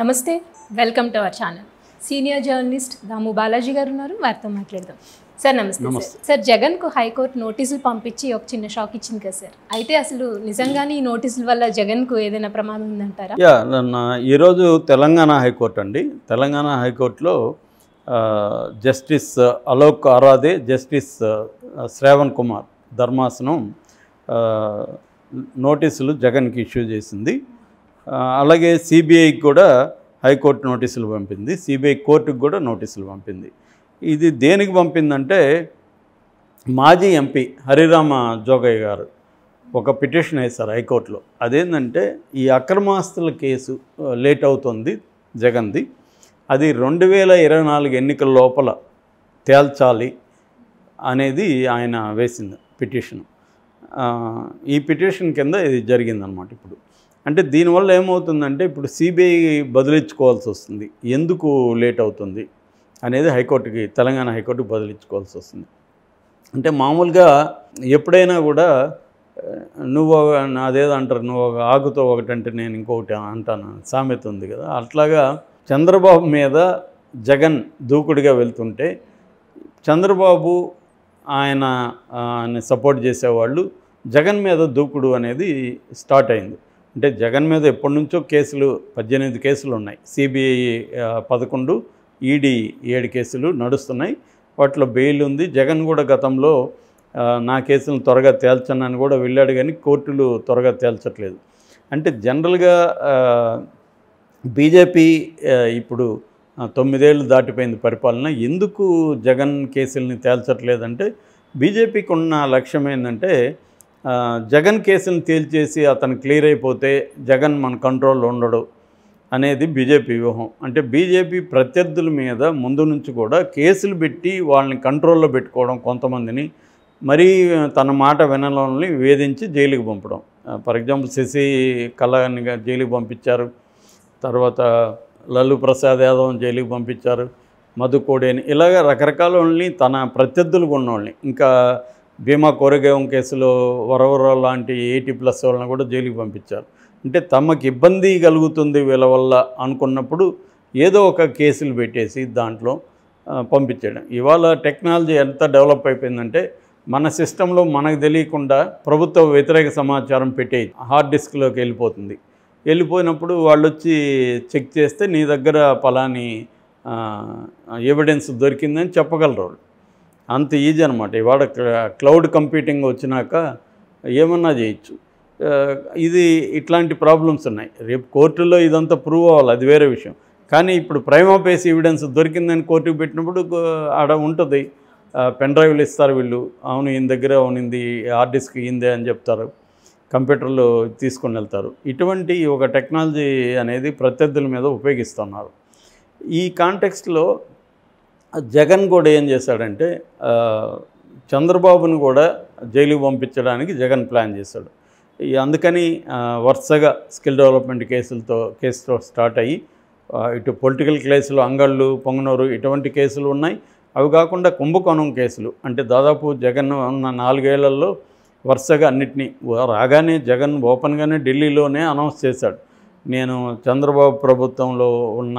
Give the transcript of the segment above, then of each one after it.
నమస్తే welcome to our channel senior journalist Damu Balaji garu ఉన్నారు వారితో మాట్లాడదాం సార్ నమస్తే సార్ జగన్కు హైకోర్టు నోటీసులు పంపించి ఒక చిన్న షాక్ ఇచ్చింది కదా సార్ అయితే అసలు నిజంగానే ఈ నోటీసుల వల్ల జగన్కు ఏదైనా ప్రమాదం ఉందంటారా ఈరోజు తెలంగాణ హైకోర్టు అండి తెలంగాణ హైకోర్టులో జస్టిస్ అలోక్ ఆరాధే జస్టిస్ శ్రావణ్ కుమార్ ధర్మాసనం నోటీసులు జగన్కి ఇష్యూ చేసింది అలాగే సిబిఐకి కూడా హైకోర్టు నోటీసులు పంపింది సిబిఐ కోర్టుకు కూడా నోటీసులు పంపింది ఇది దేనికి పంపిందంటే మాజీ ఎంపీ హరిరామ జోగయ్య గారు ఒక పిటిషన్ వేశారు హైకోర్టులో అదేంటంటే ఈ అక్రమాస్తుల కేసు లేట్ అవుతుంది జగన్ది అది రెండు వేల ఇరవై నాలుగు ఎన్నికల లోపల తేల్చాలి అనేది ఆయన వేసింది పిటిషన్ ఈ పిటిషన్ కింద ఇది జరిగిందనమాట ఇప్పుడు అంటే దీనివల్ల ఏమవుతుందంటే ఇప్పుడు సిబిఐ బదిలించుకోవాల్సి వస్తుంది ఎందుకు లేట్ అవుతుంది అనేది హైకోర్టుకి తెలంగాణ హైకోర్టుకి బదిలించుకోవాల్సి వస్తుంది అంటే మామూలుగా ఎప్పుడైనా కూడా నువ్వు నాదేదో అంటారు నువ్వు ఒక ఆగుతో ఒకటంటే నేను ఇంకొకటి అంటాను సామెత ఉంది కదా అట్లాగా చంద్రబాబు మీద జగన్ దూకుడుగా వెళ్తుంటే చంద్రబాబు ఆయన సపోర్ట్ చేసేవాళ్ళు జగన్ మీద దూకుడు అనేది స్టార్ట్ అయింది అంటే జగన్ మీద ఎప్పటి నుంచో కేసులు పద్దెనిమిది కేసులు ఉన్నాయి సిబిఐ పదకొండు ఈడీ ఏడు కేసులు నడుస్తున్నాయి వాటిలో బెయిల్ ఉంది జగన్ కూడా గతంలో నా కేసులను త్వరగా తేల్చనని కూడా వెళ్ళాడు కానీ కోర్టులు త్వరగా తేల్చట్లేదు అంటే జనరల్గా బీజేపీ ఇప్పుడు తొమ్మిదేళ్ళు దాటిపోయింది పరిపాలన ఎందుకు జగన్ కేసుల్ని తేల్చట్లేదంటే బీజేపీకి ఉన్న లక్ష్యం ఏంటంటే జగన్ కేసును తేల్చేసి అతను క్లియర్ అయిపోతే జగన్ మన కంట్రోల్లో ఉండడు అనేది బీజేపీ వ్యూహం అంటే బీజేపీ ప్రత్యర్థుల మీద ముందు నుంచి కూడా కేసులు పెట్టి వాళ్ళని కంట్రోల్లో పెట్టుకోవడం కొంతమందిని మరీ తన మాట వినలోని వేధించి జైలుకి పంపడం ఫర్ ఎగ్జాంపుల్ శశి కళని జైలుకి పంపించారు తర్వాత లల్లు ప్రసాద్ యాదవ్ జైలుకి పంపించారు మధుకోడేని ఇలాగ రకరకాల వాళ్ళని తన ప్రత్యర్థులు ఉన్నవాళ్ళని ఇంకా భీమా కోరగేయం కేసులో వరవర లాంటి ఎయిటీ ప్లస్ వాళ్ళని కూడా జైలుకి పంపించారు అంటే తమకు ఇబ్బంది కలుగుతుంది వీళ్ళ వల్ల అనుకున్నప్పుడు ఏదో ఒక కేసులు పెట్టేసి దాంట్లో పంపించడం ఇవాళ టెక్నాలజీ ఎంత డెవలప్ అయిపోయిందంటే మన సిస్టంలో మనకు తెలియకుండా ప్రభుత్వ వ్యతిరేక సమాచారం పెట్టే హార్డ్ డిస్క్లోకి వెళ్ళిపోతుంది వెళ్ళిపోయినప్పుడు వాళ్ళు వచ్చి చెక్ చేస్తే నీ దగ్గర పలాని ఎవిడెన్స్ దొరికిందని చెప్పగలరు అంత ఈజీ అనమాట ఇవాడ క్లౌడ్ కంప్యూటింగ్ వచ్చినాక ఏమన్నా చేయొచ్చు ఇది ఇట్లాంటి ప్రాబ్లమ్స్ ఉన్నాయి రేపు కోర్టులో ఇదంతా ప్రూవ్ అవ్వాలి అది వేరే విషయం కానీ ఇప్పుడు ప్రైమ్ ఆఫేస్ ఎవిడెన్స్ దొరికిందని కోర్టుకు పెట్టినప్పుడు ఆడ ఉంటుంది పెన్ డ్రైవ్లు ఇస్తారు వీళ్ళు అవును ఈయన దగ్గర అవునింది హార్డ్ డిస్క్ ఈందే అని చెప్తారు కంప్యూటర్లు తీసుకొని వెళ్తారు ఇటువంటి ఒక టెక్నాలజీ అనేది ప్రత్యర్థుల మీద ఉపయోగిస్తున్నారు ఈ కాంటెక్స్ట్లో జగన్ కూడా ఏం చేశాడంటే చంద్రబాబును కూడా జైలుకు పంపించడానికి జగన్ ప్లాన్ చేశాడు అందుకని వరుసగా స్కిల్ డెవలప్మెంట్ కేసులతో కేసుతో స్టార్ట్ అయ్యి ఇటు పొలిటికల్ కేసులు అంగళ్ళు పొంగనూరు ఇటువంటి కేసులు ఉన్నాయి అవి కాకుండా కుంభకోణం కేసులు అంటే దాదాపు జగన్ ఉన్న నాలుగేళ్లలో వరుసగా అన్నిటినీ రాగానే జగన్ ఓపెన్గానే ఢిల్లీలోనే అనౌన్స్ చేశాడు నేను చంద్రబాబు ప్రభుత్వంలో ఉన్న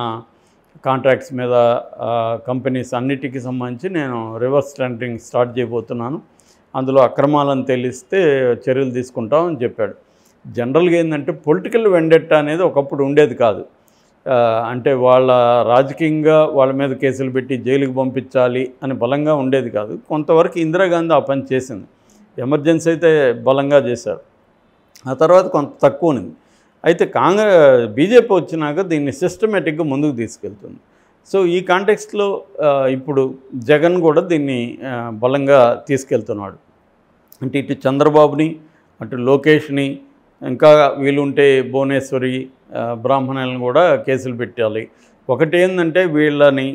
కాంట్రాక్ట్స్ మీద కంపెనీస్ అన్నిటికీ సంబంధించి నేను రివర్స్ ట్రెండింగ్ స్టార్ట్ చేయబోతున్నాను అందులో అక్రమాలను తెలిస్తే చర్యలు తీసుకుంటాం అని చెప్పాడు జనరల్గా ఏంటంటే పొలిటికల్ వెండెట్ అనేది ఒకప్పుడు ఉండేది కాదు అంటే వాళ్ళ రాజకీయంగా వాళ్ళ మీద కేసులు పెట్టి జైలుకి పంపించాలి అని బలంగా ఉండేది కాదు కొంతవరకు ఇందిరాగాంధీ ఆ పని చేసింది ఎమర్జెన్సీ అయితే బలంగా చేశారు ఆ తర్వాత కొంత తక్కువ ఉంది అయితే కాంగ్రెస్ బీజేపీ వచ్చినాక దీన్ని సిస్టమేటిక్గా ముందుకు తీసుకెళ్తుంది సో ఈ కాంటెక్స్ట్లో ఇప్పుడు జగన్ కూడా దీన్ని బలంగా తీసుకెళ్తున్నాడు అంటే ఇటు చంద్రబాబుని అటు లోకేష్ని ఇంకా వీలుంటే భువనేశ్వరి బ్రాహ్మణులను కూడా కేసులు పెట్టాలి ఒకటి ఏంటంటే వీళ్ళని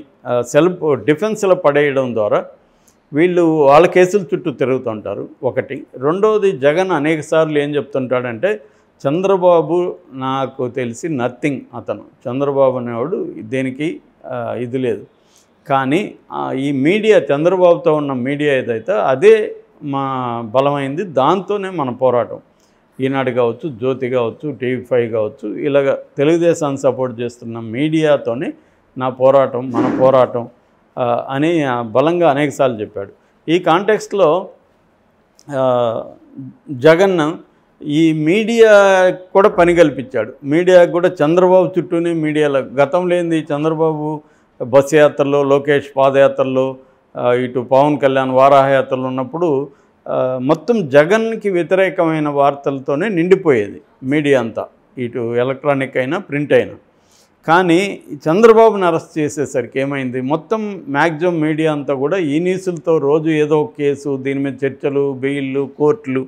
సెల్ఫ్ డిఫెన్స్లో పడేయడం ద్వారా వీళ్ళు వాళ్ళ కేసుల చుట్టూ తిరుగుతుంటారు ఒకటి రెండవది జగన్ అనేకసార్లు ఏం చెప్తుంటాడంటే చంద్రబాబు నాకు తెలిసి నథింగ్ అతను చంద్రబాబు అనేవాడు దేనికి ఇది లేదు కానీ ఈ మీడియా చంద్రబాబుతో ఉన్న మీడియా ఏదైతే అదే మా బలమైంది దాంతోనే మన పోరాటం ఈనాడు కావచ్చు జ్యోతి కావచ్చు టీవీ ఫైవ్ కావచ్చు ఇలాగ తెలుగుదేశాన్ని సపోర్ట్ చేస్తున్న మీడియాతోనే నా పోరాటం మన పోరాటం అని బలంగా అనేకసార్లు చెప్పాడు ఈ కాంటెక్స్లో జగన్ ఈ మీడియా కూడా పని కల్పించాడు మీడియాకు కూడా చంద్రబాబు చుట్టూనే మీడియాలో గతం లేనిది చంద్రబాబు బస్సు యాత్రలో లోకేష్ పాదయాత్రలో ఇటు పవన్ కళ్యాణ్ వారాహయాత్రలు ఉన్నప్పుడు మొత్తం జగన్కి వ్యతిరేకమైన వార్తలతోనే నిండిపోయేది మీడియా అంతా ఇటు ఎలక్ట్రానిక్ అయినా ప్రింట్ అయినా కానీ చంద్రబాబుని అరెస్ట్ చేసేసరికి ఏమైంది మొత్తం మ్యాక్సిమం మీడియా అంతా కూడా ఈ న్యూస్లతో రోజు ఏదో కేసు దీని మీద చర్చలు బెయిల్లు కోర్టులు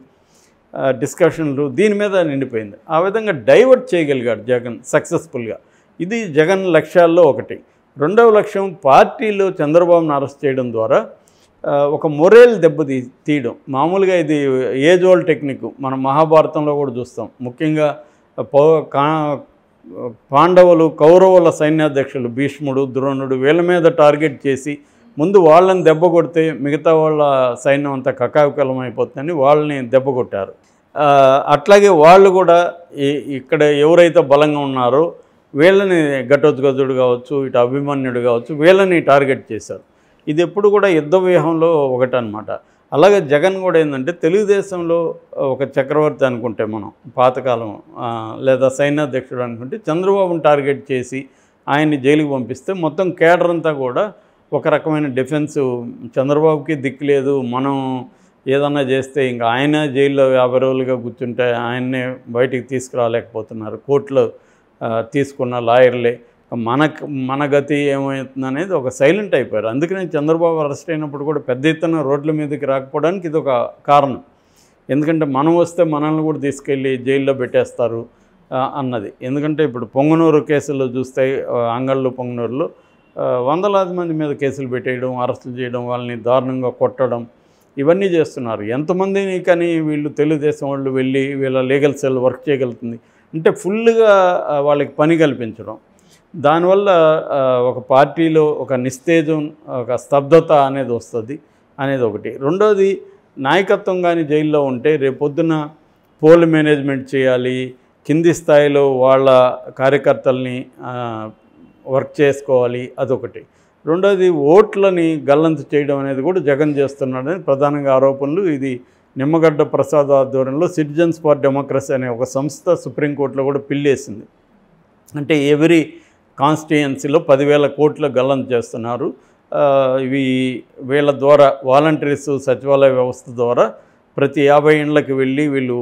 డిస్కషన్లు దీని మీద నిండిపోయింది ఆ విధంగా డైవర్ట్ చేయగలిగాడు జగన్ సక్సెస్ఫుల్గా ఇది జగన్ లక్ష్యాల్లో ఒకటి రెండవ లక్ష్యం పార్టీలో చంద్రబాబును అరెస్ట్ చేయడం ద్వారా ఒక మొరేల్ దెబ్బ తీ తీయడం మామూలుగా ఇది ఏజ్ ఓల్డ్ టెక్నిక్ మనం మహాభారతంలో కూడా చూస్తాం ముఖ్యంగా పాండవులు కౌరవుల సైన్యాధ్యక్షులు భీష్ముడు ద్రోణుడు వీళ్ళ మీద టార్గెట్ చేసి ముందు వాళ్ళని దెబ్బ కొడితే మిగతా వాళ్ళ సైన్యం అంతా కకావికలం అయిపోతుందని వాళ్ళని దెబ్బ కొట్టారు అట్లాగే వాళ్ళు కూడా ఇక్కడ ఎవరైతే బలంగా ఉన్నారో వీళ్ళని ఘటోద్గతుడు కావచ్చు ఇటు అభిమన్యుడు కావచ్చు వీళ్ళని టార్గెట్ చేశారు ఇది ఎప్పుడు కూడా యుద్ధ వ్యూహంలో ఒకటనమాట అలాగే జగన్ కూడా ఏంటంటే తెలుగుదేశంలో ఒక చక్రవర్తి అనుకుంటే మనం పాతకాలం లేదా సైన్యాధ్యక్షుడు అనుకుంటే చంద్రబాబును టార్గెట్ చేసి ఆయన్ని జైలుకి పంపిస్తే మొత్తం కేడర్ అంతా కూడా ఒక రకమైన డిఫెన్సు చంద్రబాబుకి దిక్కు లేదు మనం ఏదన్నా చేస్తే ఇంకా ఆయన జైల్లో యాభై రోజులుగా కూర్చుంటే ఆయన్నే బయటికి తీసుకురాలేకపోతున్నారు కోర్టులో తీసుకున్న లాయర్లే మనకు మన గతి ఏమవుతుంది అనేది ఒక సైలెంట్ అయిపోయారు అందుకనే చంద్రబాబు అరెస్ట్ అయినప్పుడు కూడా పెద్ద ఎత్తున రోడ్ల మీదకి రాకపోవడానికి ఇది ఒక కారణం ఎందుకంటే మనం వస్తే మనల్ని కూడా తీసుకెళ్ళి జైల్లో పెట్టేస్తారు అన్నది ఎందుకంటే ఇప్పుడు పొంగనూరు కేసుల్లో చూస్తే అంగళ్ళు పొంగనూరులో వందలాది మంది మీద కేసులు పెట్టేయడం అరెస్టులు చేయడం వాళ్ళని దారుణంగా కొట్టడం ఇవన్నీ చేస్తున్నారు ఎంతమందిని కానీ వీళ్ళు తెలుగుదేశం వాళ్ళు వెళ్ళి వీళ్ళ లీగల్ సెల్ వర్క్ చేయగలుగుతుంది అంటే ఫుల్గా వాళ్ళకి పని కల్పించడం దానివల్ల ఒక పార్టీలో ఒక నిస్తేజం ఒక స్తబ్దత అనేది వస్తుంది అనేది ఒకటి రెండోది నాయకత్వం కానీ జైల్లో ఉంటే రేపొద్దున పోల్ మేనేజ్మెంట్ చేయాలి కింది స్థాయిలో వాళ్ళ కార్యకర్తల్ని వర్క్ చేసుకోవాలి అదొకటి రెండోది ఓట్లని గల్లంతు చేయడం అనేది కూడా జగన్ చేస్తున్నాడని ప్రధానంగా ఆరోపణలు ఇది నిమ్మగడ్డ ప్రసాద్ ఆధ్వర్యంలో సిటిజన్స్ ఫర్ డెమోక్రసీ అనే ఒక సంస్థ సుప్రీంకోర్టులో కూడా పిల్లేసింది అంటే ఎవరీ కాన్స్టిట్యుయెన్సీలో పదివేల కోట్లు గల్లం చేస్తున్నారు ఇవి వీళ్ళ ద్వారా వాలంటీర్స్ సచివాలయ వ్యవస్థ ద్వారా ప్రతి యాభై ఏళ్ళకి వెళ్ళి వీళ్ళు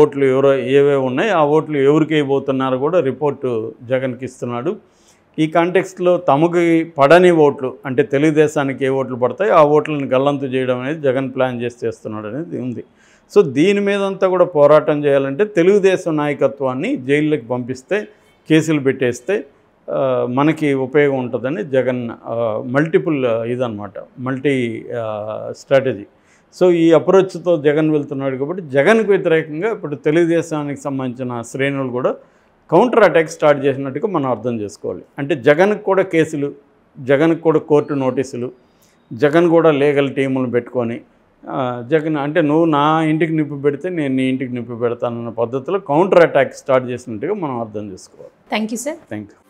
ఓట్లు ఎవరో ఏవే ఉన్నాయి ఆ ఓట్లు ఎవరికి అయిపోతున్నారో కూడా రిపోర్టు జగన్కి ఇస్తున్నాడు ఈ కాంటెక్స్ట్లో తమకి పడని ఓట్లు అంటే తెలుగుదేశానికి ఏ ఓట్లు పడతాయో ఆ ఓట్లను గల్లంతు చేయడం అనేది జగన్ ప్లాన్ చేసి చేస్తున్నాడు అనేది ఉంది సో దీని మీదంతా కూడా పోరాటం చేయాలంటే తెలుగుదేశం నాయకత్వాన్ని జైళ్ళకి పంపిస్తే కేసులు పెట్టేస్తే మనకి ఉపయోగం ఉంటుందని జగన్ మల్టిపుల్ ఇదనమాట మల్టీ స్ట్రాటజీ సో ఈ అప్రోచ్తో జగన్ వెళ్తున్నాడు కాబట్టి జగన్కు వ్యతిరేకంగా ఇప్పుడు తెలుగుదేశానికి సంబంధించిన శ్రేణులు కూడా కౌంటర్ అటాక్ స్టార్ట్ చేసినట్టుగా మనం అర్థం చేసుకోవాలి అంటే జగన్కి కూడా కేసులు జగన్కి కూడా కోర్టు నోటీసులు జగన్ కూడా లీగల్ టీములు పెట్టుకొని జగన్ అంటే నువ్వు నా ఇంటికి నిప్పు పెడితే నేను నీ ఇంటికి నిప్పు పెడతానన్న పద్ధతిలో కౌంటర్ అటాక్ స్టార్ట్ చేసినట్టుగా మనం అర్థం చేసుకోవాలి thank you sir thank you